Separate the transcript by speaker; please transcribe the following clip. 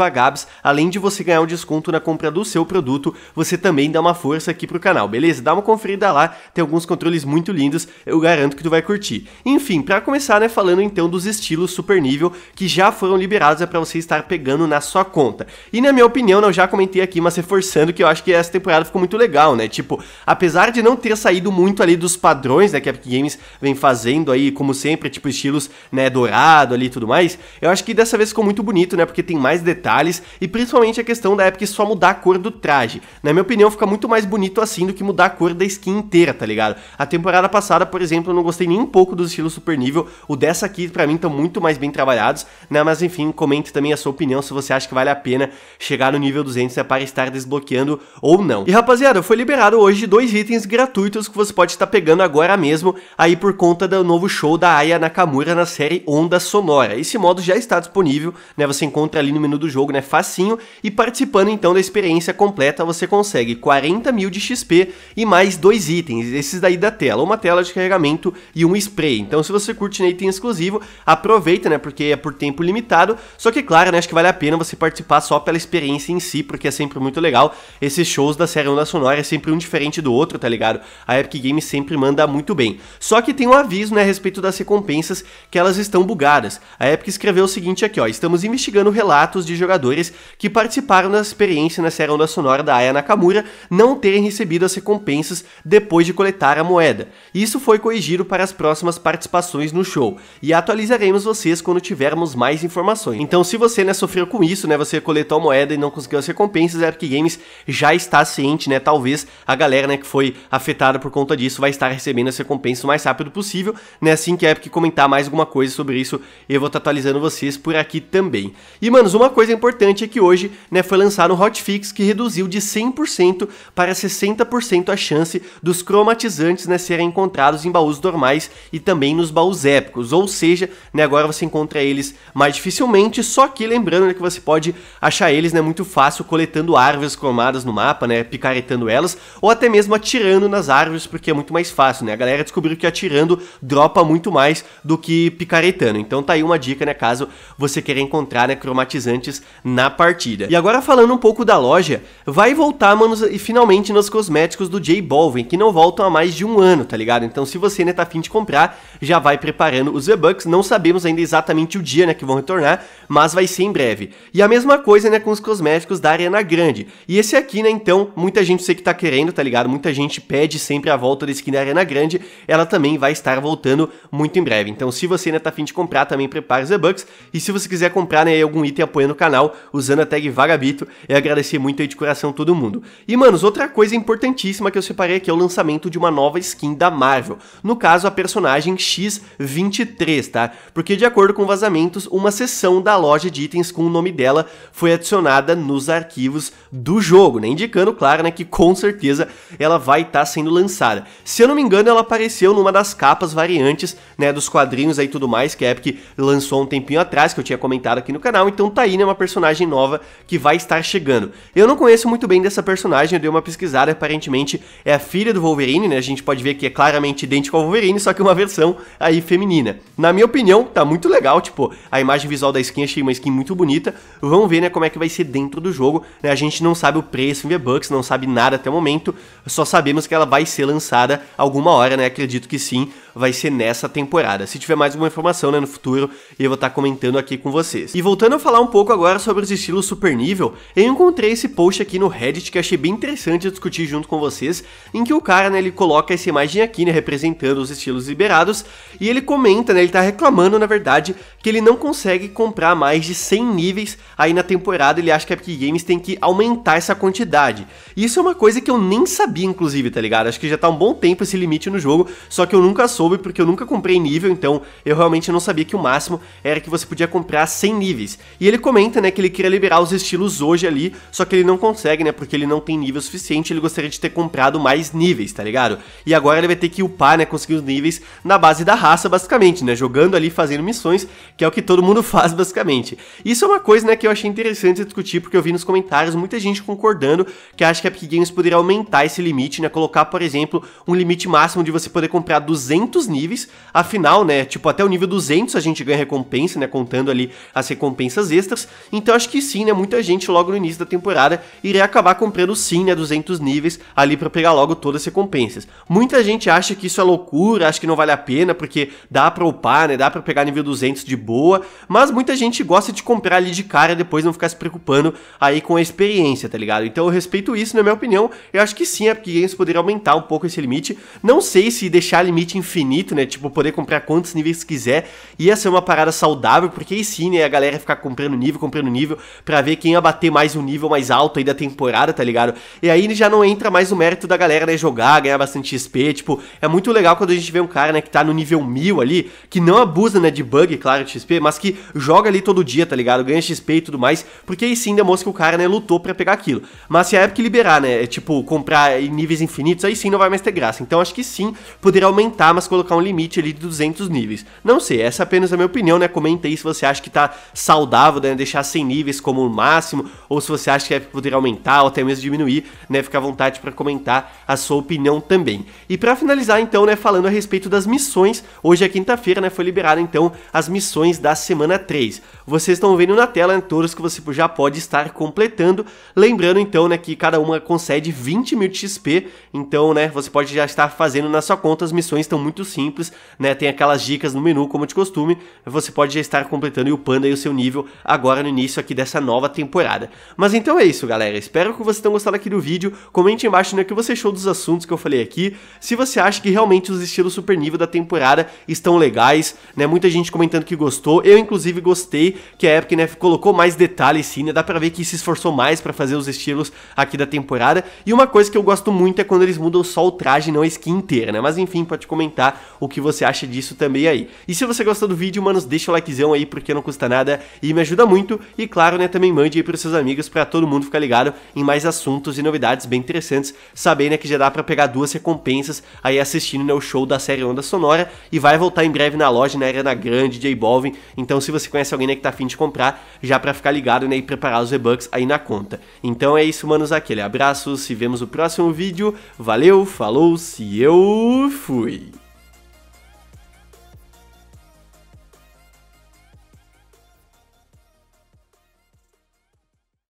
Speaker 1: Vagabs, além de você ganhar um desconto na compra do seu produto, você também dá uma força aqui pro canal, beleza? Dá uma conferida lá, tem alguns controles muito lindos, eu garanto que tu vai curtir. Enfim, para começar, né, falando então dos estilos super nível que já foram liberados é para você estar pegando na sua conta. E na minha opinião, né, eu já comentei aqui, mas reforçando que eu acho que essa temporada ficou muito legal, né? Tipo, apesar de não ter saído muito ali dos padrões, né, que a Epic Games vem fazendo aí, como sempre, tipo estilos, né, dourado ali e tudo mais, eu acho que dessa vez ficou muito bonito, né, porque tem mais detalhes detalhes e principalmente a questão da Epic só mudar a cor do traje. Na minha opinião, fica muito mais bonito assim do que mudar a cor da skin inteira, tá ligado? A temporada passada, por exemplo, eu não gostei nem um pouco dos estilos super nível. O dessa aqui, para mim, estão tá muito mais bem trabalhados, né? Mas enfim, comente também a sua opinião se você acha que vale a pena chegar no nível 200 né, para estar desbloqueando ou não. E rapaziada, foi liberado hoje dois itens gratuitos que você pode estar pegando agora mesmo aí por conta do novo show da Aya Nakamura na série Onda Sonora. Esse modo já está disponível, né? Você encontra ali no menu do jogo jogo, né? Facinho. E participando então da experiência completa, você consegue 40 mil de XP e mais dois itens, esses daí da tela, uma tela de carregamento e um spray. Então, se você curte um né, item exclusivo, aproveita, né? Porque é por tempo limitado. Só que, claro, né? Acho que vale a pena você participar só pela experiência em si, porque é sempre muito legal. Esses shows da série Onda Sonora é sempre um diferente do outro, tá ligado? A Epic Games sempre manda muito bem. Só que tem um aviso, né? A respeito das recompensas que elas estão bugadas. A Epic escreveu o seguinte aqui, ó. Estamos investigando relatos de jogadores jogadores que participaram da experiência nessa era onda sonora da Aya Nakamura não terem recebido as recompensas depois de coletar a moeda. Isso foi corrigido para as próximas participações no show, e atualizaremos vocês quando tivermos mais informações. Então se você né, sofreu com isso, né, você coletou a moeda e não conseguiu as recompensas, a Epic Games já está ciente, né, talvez a galera né, que foi afetada por conta disso vai estar recebendo as recompensas o mais rápido possível, né, assim que a Epic comentar mais alguma coisa sobre isso, eu vou estar atualizando vocês por aqui também. E, manos, uma coisa importante é que hoje né, foi lançado um hotfix que reduziu de 100% para 60% a chance dos cromatizantes né, serem encontrados em baús normais e também nos baús épicos, ou seja, né, agora você encontra eles mais dificilmente, só que lembrando né, que você pode achar eles né, muito fácil coletando árvores cromadas no mapa, né, picaretando elas, ou até mesmo atirando nas árvores, porque é muito mais fácil, né? A galera descobriu que atirando dropa muito mais do que picaretando. Então tá aí uma dica, né, caso você queira encontrar né, cromatizantes na partida. E agora falando um pouco da loja, vai voltar, manos, e finalmente nos cosméticos do J Balvin, que não voltam há mais de um ano, tá ligado? Então se você ainda tá afim de comprar, já vai preparando os V-Bucks, não sabemos ainda exatamente o dia, né, que vão retornar, mas vai ser em breve. E a mesma coisa, né, com os cosméticos da Arena Grande. E esse aqui, né, então, muita gente sei que tá querendo, tá ligado? Muita gente pede sempre a volta desse aqui na Arena Grande, ela também vai estar voltando muito em breve. Então se você ainda tá afim de comprar, também prepara os V-Bucks, e se você quiser comprar, né, algum item apoiando o canal, canal usando a tag Vagabito e é agradecer muito aí de coração todo mundo. E, manos, outra coisa importantíssima que eu separei aqui é o lançamento de uma nova skin da Marvel. No caso, a personagem X23, tá? Porque, de acordo com vazamentos, uma seção da loja de itens com o nome dela foi adicionada nos arquivos do jogo, né? Indicando, claro, né, que com certeza ela vai estar tá sendo lançada. Se eu não me engano, ela apareceu numa das capas variantes, né, dos quadrinhos aí tudo mais, que a Epic lançou um tempinho atrás, que eu tinha comentado aqui no canal, então tá aí, né, uma personagem nova que vai estar chegando. Eu não conheço muito bem dessa personagem, eu dei uma pesquisada, aparentemente é a filha do Wolverine, né? A gente pode ver que é claramente idêntico ao Wolverine, só que uma versão aí feminina. Na minha opinião, tá muito legal, tipo, a imagem visual da skin achei uma skin muito bonita. Vamos ver, né, como é que vai ser dentro do jogo, né? A gente não sabe o preço em V-Bucks, não sabe nada até o momento, só sabemos que ela vai ser lançada alguma hora, né? Acredito que sim vai ser nessa temporada. Se tiver mais alguma informação né, no futuro, eu vou estar tá comentando aqui com vocês. E voltando a falar um pouco agora sobre os estilos super nível, eu encontrei esse post aqui no Reddit que achei bem interessante discutir junto com vocês, em que o cara né, ele coloca essa imagem aqui, né, representando os estilos liberados, e ele comenta, né, ele tá reclamando na verdade que ele não consegue comprar mais de 100 níveis aí na temporada, ele acha que a Epic Games tem que aumentar essa quantidade. E isso é uma coisa que eu nem sabia inclusive, tá ligado? Acho que já tá um bom tempo esse limite no jogo, só que eu nunca soube soube porque eu nunca comprei nível, então eu realmente não sabia que o máximo era que você podia comprar 100 níveis. E ele comenta, né, que ele queria liberar os estilos hoje ali, só que ele não consegue, né, porque ele não tem nível suficiente, ele gostaria de ter comprado mais níveis, tá ligado? E agora ele vai ter que upar, né, conseguir os níveis na base da raça, basicamente, né, jogando ali, fazendo missões, que é o que todo mundo faz, basicamente. Isso é uma coisa, né, que eu achei interessante discutir, porque eu vi nos comentários muita gente concordando que acha que a Epic Games poderia aumentar esse limite, né, colocar, por exemplo, um limite máximo de você poder comprar 200 muitos níveis, afinal, né, tipo, até o nível 200 a gente ganha recompensa, né, contando ali as recompensas extras, então acho que sim, né, muita gente logo no início da temporada iria acabar comprando sim, né, 200 níveis ali para pegar logo todas as recompensas. Muita gente acha que isso é loucura, acha que não vale a pena, porque dá pra upar, né, dá pra pegar nível 200 de boa, mas muita gente gosta de comprar ali de cara, depois não ficar se preocupando aí com a experiência, tá ligado? Então eu respeito isso, na minha opinião, eu acho que sim, é porque Games poderia aumentar um pouco esse limite, não sei se deixar limite infinito infinito, né? Tipo, poder comprar quantos níveis quiser. Ia ser uma parada saudável, porque aí sim, né? A galera ficar comprando nível, comprando nível, pra ver quem ia bater mais um nível mais alto aí da temporada, tá ligado? E aí já não entra mais no mérito da galera, né? Jogar, ganhar bastante XP. Tipo, é muito legal quando a gente vê um cara, né? Que tá no nível mil ali, que não abusa, né? De bug, claro, de XP, mas que joga ali todo dia, tá ligado? Ganha XP e tudo mais, porque aí sim demonstra que o cara, né? Lutou pra pegar aquilo. Mas se a época liberar, né? É, tipo, comprar em níveis infinitos, aí sim não vai mais ter graça. Então acho que sim, poderia aumentar, mas colocar um limite ali de 200 níveis. Não sei, essa é apenas a minha opinião, né? Comenta aí se você acha que tá saudável, né? Deixar 100 níveis como o máximo, ou se você acha que é poder aumentar ou até mesmo diminuir, né? Fica à vontade para comentar a sua opinião também. E para finalizar então, né, falando a respeito das missões, hoje é quinta-feira, né, foi liberada então as missões da semana 3. Vocês estão vendo na tela né, todas que você já pode estar completando, lembrando então, né, que cada uma concede 20 mil de XP, então, né, você pode já estar fazendo na sua conta, as missões estão muito muito simples, né? Tem aquelas dicas no menu, como de costume. Você pode já estar completando o Panda e o seu nível agora no início aqui dessa nova temporada. Mas então é isso, galera. Espero que vocês tenham gostado aqui do vídeo. Comente embaixo né, o que você achou dos assuntos que eu falei aqui. Se você acha que realmente os estilos super nível da temporada estão legais, né? Muita gente comentando que gostou. Eu, inclusive, gostei que a Epic, né, colocou mais detalhes sim, né? Dá pra ver que se esforçou mais para fazer os estilos aqui da temporada. E uma coisa que eu gosto muito é quando eles mudam só o traje, não a skin inteira, né? Mas enfim, pode comentar o que você acha disso também aí. E se você gostou do vídeo, manos, deixa o likezão aí porque não custa nada e me ajuda muito. E claro, né, também mande aí pros seus amigos para todo mundo ficar ligado em mais assuntos e novidades bem interessantes. Saber, né, que já dá para pegar duas recompensas aí assistindo né, o show da série Onda Sonora e vai voltar em breve na loja, na Arena Grande, J Balvin. Então se você conhece alguém né, que tá afim de comprar, já para ficar ligado né, e preparar os e-bucks aí na conta. Então é isso, manos, aquele abraço, se vemos no próximo vídeo. Valeu, falou, se eu fui!